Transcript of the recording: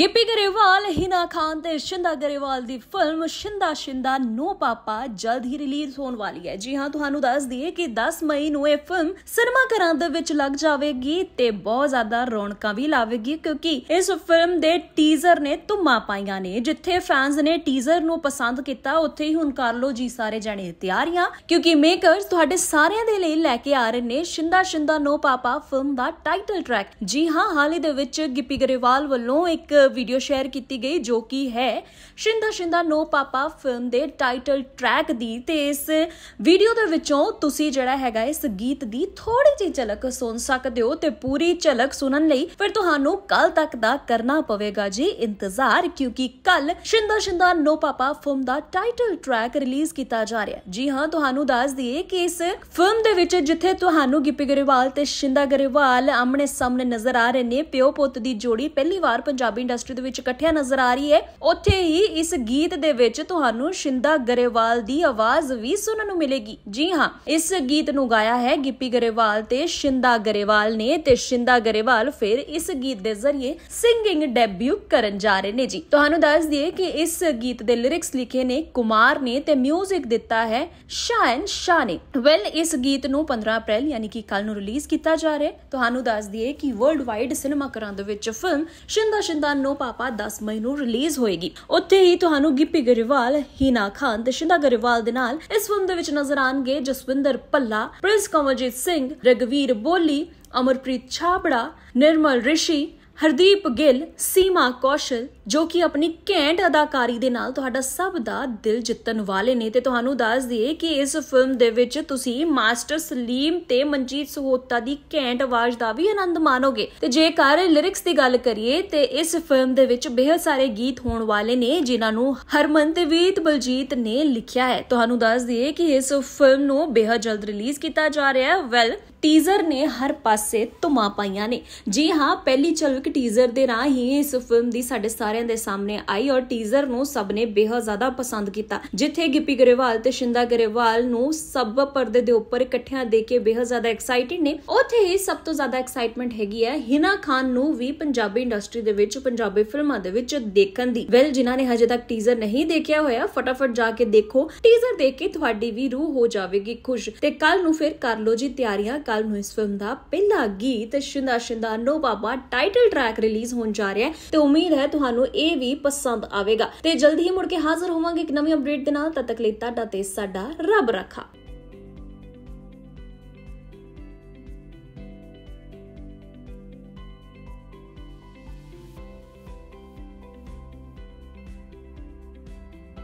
ਗਿੱਪੀ ਗਰੇਵਾਲ ਹਿਨਾ ਖਾਨ ਤੇ ਸ਼ਿੰਦਾ ਗਰੇਵਾਲ ਦੀ film Shinda Shinda no papa ਜਲਦ ਹੀ ਰਿਲੀਜ਼ ਹੋਣ ਵਾਲੀ ਹੈ ਜੀ ਹਾਂ ਤੁਹਾਨੂੰ ਦੱਸ ਦਈਏ ਕਿ 10 ਮਈ ਨੂੰ ਇਹ ਫਿਲਮ ਸਿਨੇਮਾ ਘਰਾਂ ਦੇ ਵਿੱਚ ਲੱਗ ਜਾਵੇਗੀ ਤੇ ਬਹੁਤ ਜ਼ਿਆਦਾ ਰੌਣਕਾਂ ਵੀ ਲਾਵੇਗੀ ਕਿਉਂਕਿ ਇਸ ਫਿਲਮ ਦੇ ਟੀਜ਼ਰ ਨੇ ਤੁਮਾ ਪਾਈਆਂ ਨੇ ਜਿੱਥੇ ਫੈਨਸ ਨੇ ਟੀਜ਼ਰ ਨੂੰ ਪਸੰਦ ਕੀਤਾ ਉੱਥੇ ਹੀ ਹੁਣ ਕਰ ਲੋ ਜੀ ਸਾਰੇ ਜਣੇ ਤਿਆਰੀਆਂ ਕਿਉਂਕਿ ਮੇਕਰਸ ਤੁਹਾਡੇ ਸਾਰਿਆਂ ਦੇ ਲਈ ਲੈ ਕੇ ਆ ਰਹੇ ਨੇ Shinda Shinda no papa film ਦਾ ਟਾਈਟਲ ਟਰੈਕ ਜੀ ਹਾਂ ਹਾਲੇ ਦੇ ਵਿੱਚ ਗਿੱਪੀ ਗਰੇਵਾਲ ਵੱਲੋਂ ਇੱਕ ਵੀਡੀਓ ਸ਼ੇਅਰ ਕੀਤੀ ਗਈ ਜੋ ਕਿ ਹੈ Shinda Shinda no papa film ਦੇ ਟਾਈਟਲ ਟਰੈਕ ਦੀ ਤੇ ਇਸ ਵੀਡੀਓ ਦੇ ਵਿੱਚੋਂ ਤੁਸੀਂ ਜਿਹੜਾ ਹੈਗਾ ਇਸ ਗੀਤ ਦੀ ਥੋੜੀ ਜਿਹੀ ਝਲਕ ਸੁਣ ਸਕਦੇ ਹੋ ਤੇ ਪੂਰੀ ਝਲਕ ਸੁਣਨ ਲਈ ਫਿਰ ਤੁਹਾਨੂੰ ਕੱਲ ਤੱਕ ਦਾ ਕਰਨਾ ਪਵੇਗਾ ਜੀ ਇੰਤਜ਼ਾਰ ਕਿਉਂਕਿ ਕੱਲ Shinda Shinda no papa film ਦਾ ਟਾਈਟਲ ਟਰੈਕ ਰਿਲੀਜ਼ ਕੀਤਾ ਜਾ ਰਿਹਾ ਜੀ ਹਾਂ ਤੁਹਾਨੂੰ ਦੱਸ ਦਈਏ ਕਿ ਇਸ ਫਿਲਮ ਦੇ ਵਿੱਚ ਜਿੱਥੇ ਤੁਹਾਨੂੰ ਗਿੱਪੀ ਗਰੇਵਾਲ ਤੇ ਸ਼ਿੰਦਾ ਗਰੇਵਾਲ ਆਮਣੇ ਸਾਹਮਣੇ ਨਜ਼ਰ ਆ ਰਹੇ ਨੇ ਪਿਓ ਪੁੱਤ ਦੀ ਜੋੜੀ ਪਹਿਲੀ ਵਾਰ ਪੰਜਾਬੀ ਇੰਡਸਟਰੀ ਦੇ ਵਿੱਚ ਇਕੱਠਿਆ ਨਜ਼ਰ ਆ ਰਹੀ ਹੈ ਉੱਥੇ ਹੀ ਇਸ ਗੀਤ ਦੇ ਵਿੱਚ ਤੁਹਾਨੂੰ ਸ਼ਿੰਦਾ ਗਰੇਵਾਲ ਦੀ ਆਵਾਜ਼ ਵੀ ਸੁਣਨ ਨੂੰ ਮਿਲੇਗੀ ਜੀ ਹਾਂ ਇਸ ਗੀਤ ਨੂੰ ਗਾਇਆ ਹੈ ਗਿੱਪੀ ਗਰੇਵਾਲ ਤੇ ਸ਼ਿੰਦਾ ਗਰੇਵਾਲ ਨੇ ਤੇ ਸ਼ਿੰਦਾ ਗਰੇਵਾਲ ਫਿਰ ਇਸ ਗੀਤ ਦੇ ਜ਼ਰੀਏ ਸਿੰਗਿੰਗ ਡੈਬਿਊ ਕਰਨ ਜਾ ਰਹੇ ਨੇ ਜੀ ਤੁਹਾਨੂੰ ਦੱਸ ਦਈਏ ਕਿ ਇਸ ਗੀਤ ਦੇ ਲਿਰਿਕਸ ਲਿਖੇ ਨੇ ਕੁਮਾਰ ਨੇ ਤੇ 뮤직 ਦਿੱਤਾ ਹੈ ਸ਼ਾਇਨ ਸ਼ਾਹ ਨੇ ਵੈਲ ਇਸ ਗੀਤ ਨੂੰ 15 ਅਪ੍ਰੈਲ ਯਾਨੀ ਕਿ ਕੱਲ ਨੂੰ ਰਿਲੀਜ਼ ਕੀਤਾ ਜਾ ਰਿਹਾ ਹੈ ਤੁਹਾਨੂੰ ਦੱਸ ਦਈਏ ਕਿ ਵਰਲਡ ਵਾਈਡ ਸਿਨੇਮਾ ਘਰਾਂ ਦੇ ਵਿੱਚ film Shinda Shinda no papa 10 ਮਈ ਨੂੰ ਰਿਲੀਜ਼ ਹੋਏਗੀ ਉੱਥੇ ਹੀ ਤੁਹਾਨੂੰ ਗਿੱਪੀ ਗਰੇਵਾਲ ਹੀਨਾ ਖਾਨ ਤੇ ਸ਼ਿੰਦਾ ਗਰੇਵਾਲ ਦੇ ਨਾਲ ਇਸ ਫਿਲਮ ਦੇ ਵਿੱਚ ਨਜ਼ਰ ਆਣਗੇ ਜਸਵਿੰਦਰ ਪੱਲਾ ਪ੍ਰਿੰਸ ਕਮਲਜੀਤ ਸਿੰਘ ਰਗਵੀਰ ਬੋਲੀ ਅਮਰਪ੍ਰੀਤ ਛਾਬੜਾ ਨਿਰਮਲ ਰਿਸ਼ੀ ਹਰਦੀਪ ਗਿੱਲ ਸੀਮਾ ਕੌਸ਼ਲ ਜੋ ਕਿ ਆਪਣੀ ਘੈਂਟ ਅਦਾਕਾਰੀ ਦੇ ਨਾਲ ਤੁਹਾਡਾ ਸਭ ਦਾ ਦਿਲ ਜਿੱਤਣ ਵਾਲੇ ਨੇ ਤੇ ਤੁਹਾਨੂੰ ਦੱਸ ਦਈਏ ਕਿ ਇਸ ਫਿਲਮ ਦੇ ਵਿੱਚ ਤੁਸੀਂ ਮਾਸਟਰ ਸਲੀਮ ਤੇ ਮਨਜੀਤ ਸਹੋਤਾ ਦੀ ਘੈਂਟ ਆਵਾਜ਼ ਦਾ ਵੀ ਆਨੰਦ ਮਾਣੋਗੇ ਤੇ ਜੇਕਰ ਲਿਰਿਕਸ ਦੀ ਗੱਲ ਕਰੀਏ ਤੇ ਇਸ ਫਿਲਮ ਦੇ ਵਿੱਚ ਬਹੁਤ ਸਾਰੇ ਗੀਤ ਹੋਣ ਵਾਲੇ ਨੇ ਜਿਨ੍ਹਾਂ ਨੂੰ ਹਰਮਨ ਤੇ ਵੀਤ ਬਲਜੀਤ ਨੇ ਲਿਖਿਆ ਹੈ ਤੁਹਾਨੂੰ ਦੱਸ ਦਈਏ ਕਿ ਇਸ ਫਿਲਮ ਨੂੰ ਬਹੁਤ ਜਲਦ ਰਿਲੀਜ਼ ਕੀਤਾ ਜਾ ਰਿਹਾ ਹੈ ਵੈਲ ਟੀਜ਼ਰ ਨੇ ਹਰ ਪਾਸੇ ਧੁਮਾ ਪਾਈਆਂ ਨੇ ਜੀ ਹਾਂ ਪਹਿਲੀ ਝਲਕ ਟੀਜ਼ਰ ਦੇ ਰਾਹੀਂ ਇਸ ਫਿਲਮ ਦੀ ਸਾਡੇ ਸਾਰੇ ਸਾਰਿਆਂ ਦੇ ਸਾਹਮਣੇ ਆਈ ਔਰ ਟੀਜ਼ਰ ਨੂੰ ਸਭ ਨੇ ਬੇਹੱਦ ਜ਼ਿਆਦਾ ਪਸੰਦ ਕੀਤਾ ਜਿੱਥੇ ਗਿੱਪੀ ਗਰੇਵਾਲ ਤੇ ਸ਼ਿੰਦਾ ਗਰੇਵਾਲ ਨੂੰ ਸਭ ਪਰਦੇ ਦੇ ਉੱਪਰ ਇਕੱਠਿਆਂ ਦੇ ਕੇ ਬੇਹੱਦ ਜ਼ਿਆਦਾ ਐਕਸਾਈਟਿਡ ਨੇ ਉੱਥੇ ਹੀ ਸਭ ਤੋਂ ਜ਼ਿਆਦਾ ਐਕਸਾਈਟਮੈਂਟ ਹੈਗੀ ਹੈ ਹਿਨਾ ਖਾਨ ਨੂੰ ਵੀ ਪੰਜਾਬੀ ਇੰਡਸਟਰੀ ਦੇ ਵਿੱਚ ਪੰਜਾਬੀ ਫਿਲਮਾਂ ਦੇ ਵਿੱਚ ਦੇਖਣ ਦੀ ਵੈਲ ਜਿਨ੍ਹਾਂ ਨੇ ਹਜੇ ਤੱਕ ਟੀਜ਼ਰ ਨਹੀਂ ਦੇਖਿਆ ਹੋਇਆ ਫਟਾਫਟ ਜਾ ਕੇ ਦੇਖੋ ਟੀਜ਼ਰ ਦੇਖ ਕੇ ਤੁਹਾਡੀ ਵੀ ਰੂਹ ਹੋ ਜਾਵੇਗੀ ਖੁਸ਼ ਤੇ ਕੱਲ ਨੂੰ ਫਿਰ ਕਰ ਲੋ ਜੀ ਤਿਆਰੀਆਂ ਕੱਲ ਨੂੰ ਇਸ ਫਿਲਮ ਦਾ ਪਹਿਲਾ ਗੀਤ Shinda Shinda no baba title track release ਹੋਣ ਜਾ ਰਿਹਾ ਹੈ ਤੇ ਉਮੀਦ ਹੈ ਤੁਹਾਨੂੰ ਨੂੰ ਇਹ ਵੀ ਪਸੰਦ ਆਵੇਗਾ ਤੇ ਜਲਦੀ ਹੀ ਮੁੜ ਕੇ ਹਾਜ਼ਰ ਹੋਵਾਂਗੇ ਇੱਕ ਨਵੀਂ ਅਪਡੇਟ ਦੇ ਨਾਲ ਤਦ ਤੱਕ ਲਈ ਤੁਹਾਡਾ ਤੇ ਸਾਡਾ ਰੱਬ ਰੱਖਾ